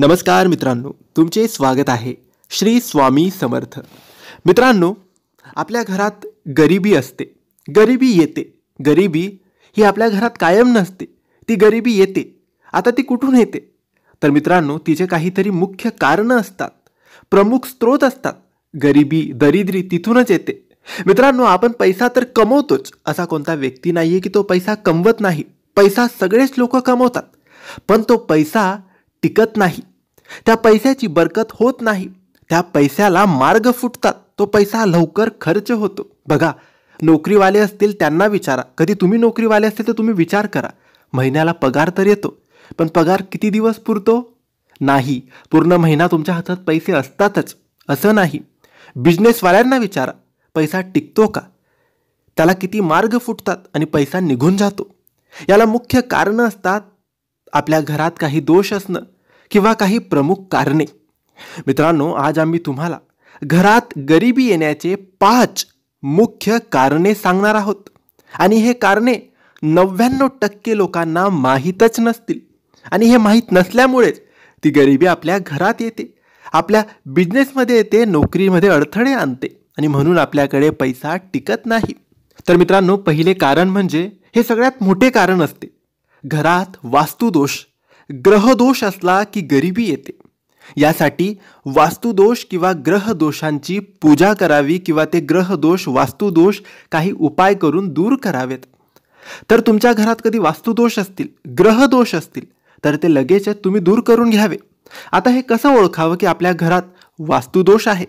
नमस्कार मित्रांनो तुमचे स्वागत आहे श्री स्वामी समर्थ मित्रांनो आपल्या घरात गरिबी असते गरिबी येते गरिबी ही आपल्या घरात कायम नसते ती गरिबी येते आता ती कुठून येते तर मित्रांनो तिचे काहीतरी मुख्य कारणं असतात प्रमुख स्रोत असतात गरिबी दरिद्री तिथूनच येते मित्रांनो आपण पैसा तर कमवतोच असा कोणता व्यक्ती नाही आहे की तो पैसा कमवत नाही पैसा सगळेच लोक कमवतात पण तो पैसा टिकत नाही त्या पैशाची बरकत होत नाही त्या पैशाला मार्ग फुटतात तो पैसा लवकर खर्च होतो बघा नोकरीवाले असतील त्यांना विचारा कधी तुम्ही नोकरीवाले असतील तर तुम्ही विचार करा महिन्याला पगार तर येतो पण पगार किती दिवस पुरतो नाही पूर्ण महिना तुमच्या हातात पैसे असतातच असं नाही बिझनेसवाल्यांना विचारा पैसा टिकतो का त्याला किती मार्ग फुटतात आणि पैसा निघून जातो याला मुख्य कारणं असतात आपल्या घरात काही दोष असणं किंवा काही प्रमुख कारणे मित्रांनो आज आम्ही तुम्हाला घरात गरिबी येण्याचे पाच मुख्य कारणे सांगणार आहोत आणि हे कारणे नव्याण्णव टक्के लोकांना माहीतच नसतील आणि हे माहीत नसल्यामुळेच ती गरिबी आपल्या घरात येते आपल्या बिझनेसमध्ये येते नोकरीमध्ये अडथळे आणते आणि म्हणून आपल्याकडे पैसा टिकत नाही तर मित्रांनो पहिले कारण म्हणजे हे सगळ्यात मोठे कारण असते घरात वास्तुदोष ग्रहदोष असला की गरिबी येते यासाठी वास्तुदोष किंवा ग्रहदोषांची पूजा करावी किंवा ते ग्रहदोष वास्तुदोष काही उपाय करून दूर करावेत तर तुमच्या घरात कधी वास्तुदोष असतील ग्रहदोष असतील तर ते लगेच तुम्ही दूर करून घ्यावे आता हे कसं ओळखावं की आपल्या घरात वास्तुदोष आहे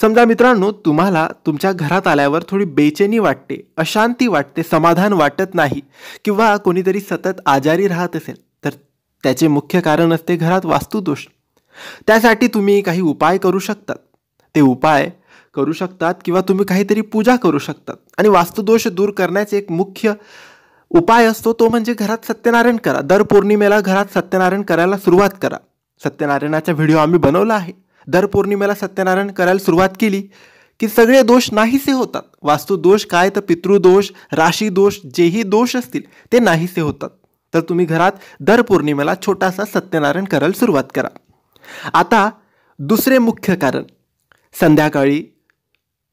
समजा मित्रांनो तुम्हाला तुमच्या घरात आल्यावर थोडी बेचैनी वाटते अशांती वाटते समाधान वाटत नाही किंवा कोणीतरी सतत आजारी राहत असेल तर त्याचे मुख्य कारण असते घरात वास्तुदोष त्यासाठी तुम्ही काही उपाय करू शकतात ते उपाय करू शकतात किंवा तुम्ही काहीतरी पूजा करू शकतात आणि वास्तुदोष दूर करण्याचे एक मुख्य उपाय असतो तो म्हणजे घरात सत्यनारायण करा दर पौर्णिमेला घरात सत्यनारायण करायला सुरुवात करा सत्यनारायणाचा व्हिडिओ आम्ही बनवला आहे दर पौर्णिमेला सत्यनारायण करायला सुरुवात केली की सगळे दोष नाहीसे होतात वास्तुदोष काय तर पितृदोष राशीदोष जेही दोष असतील ते नाहीसे होतात तर तुम्ही घरात दर पौर्णिमेला छोटासा सत्यनारायण करायला सुरुवात करा आता दुसरे मुख्य कारण संध्याकाळी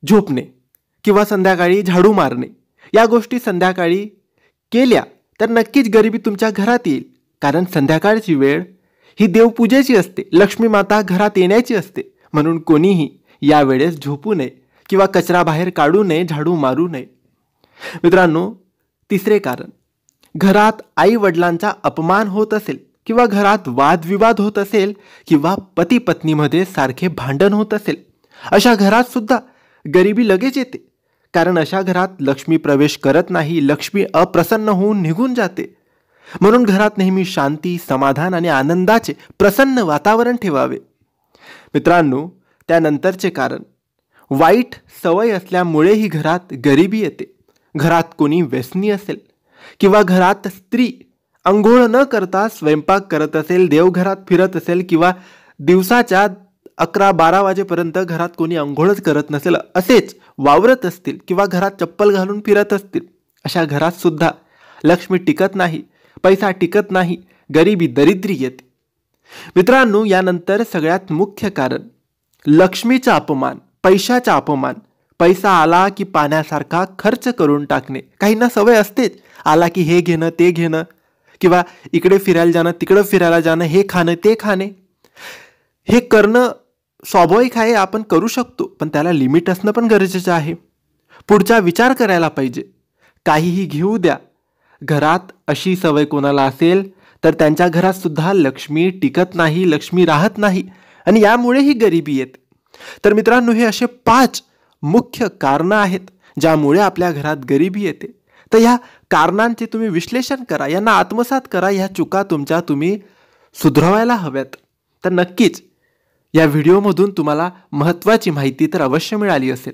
झोपणे किंवा संध्याकाळी झाडू मारणे या गोष्टी संध्याकाळी केल्या तर नक्कीच गरिबी तुमच्या घरात येईल कारण संध्याकाळची वेळ ही देवपूजेची असते लक्ष्मी माता घरात येण्याची असते म्हणून कोणीही यावेळेस झोपू नये किंवा कचरा बाहेर काढू नये झाडू मारू नये मित्रांनो तिसरे कारण घरात आई वडिलांचा अपमान होत असेल किंवा घरात वादविवाद होत असेल किंवा पती पत्नीमध्ये सारखे भांडण होत असेल अशा घरात सुद्धा गरिबी लगेच येते कारण अशा घरात लक्ष्मी प्रवेश करत नाही लक्ष्मी अप्रसन्न होऊन निघून जाते म्हणून घरात नेहमी शांती समाधान आणि आनंदाचे प्रसन्न वातावरण ठेवावे मित्रांनो त्यानंतरचे कारण वाईट सवय असल्यामुळेही घरात गरिबी येते घरात कोणी व्यसनी असेल किंवा घरात स्त्री अंघोळ न करता स्वयंपाक करत असेल देवघरात फिरत असेल किंवा दिवसाच्या अकरा बारा वाजेपर्यंत घरात कोणी अंघोळच करत नसेल असेच वावरत असतील किंवा घरात चप्पल घालून फिरत असतील अशा घरात सुद्धा लक्ष्मी टिकत नाही पैसा टिकत नाही गरिबी दरिद्री येते मित्रांनो यानंतर सगळ्यात मुख्य कारण लक्ष्मीचा अपमान पैशाचा अपमान पैसा आला की पाण्यासारखा खर्च करून टाकणे काहींना सवय असतेच आला की हे घेणं ते घेणं किंवा इकडे फिरायला जाणं तिकडं फिरायला जाणं हे खाणं ते खाणे हे करणं स्वाभाविक आहे आपण करू शकतो पण त्याला लिमिट असणं पण गरजेचं आहे पुढचा विचार करायला पाहिजे काहीही घेऊ द्या घरात अशी सवय कोणाला असेल तर त्यांच्या घरात सुद्धा लक्ष्मी टिकत नाही लक्ष्मी राहत नाही आणि यामुळे ही गरिबी येते तर मित्रांनो हे असे पाच मुख्य कारणं आहेत ज्यामुळे आपल्या घरात गरिबी येते तर ह्या कारणांचे तुम्ही विश्लेषण करा यांना आत्मसात करा ह्या चुका तुमच्या तुम्ही सुधरवायला हव्यात तर नक्कीच या व्हिडिओमधून तुम्हाला महत्त्वाची माहिती तर अवश्य मिळाली असेल